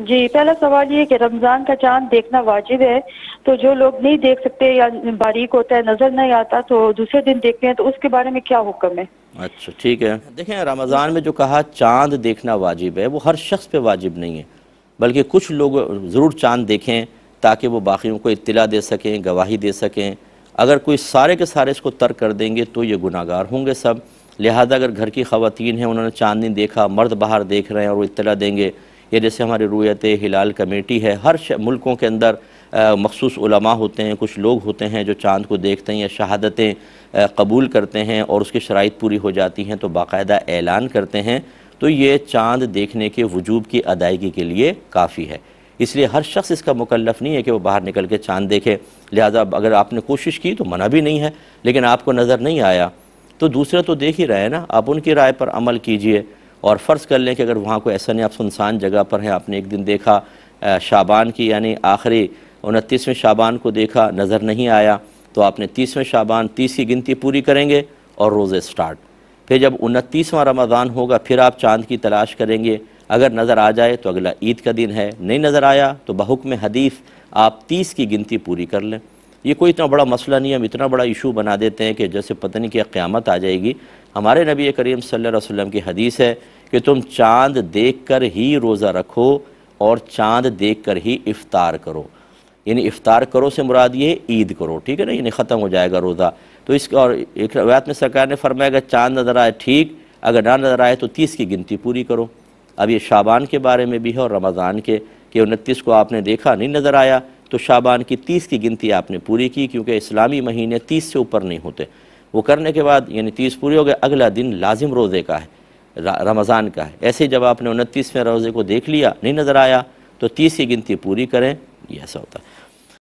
जी पहला सवाल ये कि रमज़ान का चांद देखना वाजिब है तो जो लोग नहीं देख सकते या बारीक होता है नज़र नहीं आता तो दूसरे दिन देखते हैं तो उसके बारे में क्या हुक्म है अच्छा ठीक है देखें रमज़ान में जो कहा चांद देखना वाजिब है वो हर शख्स पे वाजिब नहीं है बल्कि कुछ लोग ज़रूर चांद देखें ताकि वो बाकियों को इतला दे सकें गवाही दे सकें अगर कोई सारे के सारे इसको तर्क कर देंगे तो ये गुनागार होंगे सब लिहाजा अगर घर की खातन हैं उन्होंने चांद नहीं देखा मर्द बाहर देख रहे हैं और वो इतला देंगे या जैसे हमारी रूयत हिलाल कमेटी है हर मुल्कों के अंदर मखसूस होते हैं कुछ लोग होते हैं जो चांद को देखते हैं या शहादतें कबूल करते हैं और उसकी शराइ पूरी हो जाती हैं तो बाकायदा ऐलान करते हैं तो ये चांद देखने के वजूब की अदायगी के लिए काफ़ी है इसलिए हर शख्स इसका मुकलफ नहीं है कि वो बाहर निकल के चांद देखे लिहाजा अगर आपने कोशिश की तो मना भी नहीं है लेकिन आपको नज़र नहीं आया तो दूसरा तो देख ही रहे हैं ना आप उनकी राय पर अमल कीजिए और फ़र्ज़ कर लें कि अगर वहाँ कोई ऐसा नहीं आप सुनसान जगह पर हैं आपने एक दिन देखा शाबान की यानी आखिरी उनतीसवें शाबान को देखा नज़र नहीं आया तो आपने तीसवें शाबान तीस की गिनती पूरी करेंगे और रोज़े स्टार्ट फिर जब उनतीसवां रमज़ान होगा फिर आप चांद की तलाश करेंगे अगर नज़र आ जाए तो अगला ईद का दिन है नहीं नज़र आया तो बहुक में हदीस आप तीस की गिनती पूरी कर लें ये कोई इतना बड़ा मसला नहीं हम इतना बड़ा इशू बना देते हैं कि जैसे पता नहीं क्या क़्यामत आ जाएगी हमारे नबी करीम सल्लल्लाहु अलैहि वसल्लम की हदीस है कि तुम चांद देखकर ही रोज़ा रखो और चांद देखकर ही इफ़ार करो यानी इफ़ार करो से मुराद ये ईद करो ठीक है ना यानी ख़त्म हो जाएगा रोज़ा तो इस और एक रवायत में सरकार ने फरमाया अगर चांद नज़र आए ठीक अगर ना नज़र आए तो तीस की गिनती पूरी करो अब ये शाबान के बारे में भी है और रमज़ान के कि उनतीस को आपने देखा नहीं नज़र आया तो शाबान की तीस की गिनती आपने पूरी की क्योंकि इस्लामी महीने तीस से ऊपर नहीं होते वो करने के बाद यानी तीस पूरी हो गए अगला दिन लाजिम रोज़े का है रमज़ान का है ऐसे ही जब आपने उनतीसवें रोज़े को देख लिया नहीं नज़र आया तो तीस की गिनती पूरी करें यह ऐसा होता है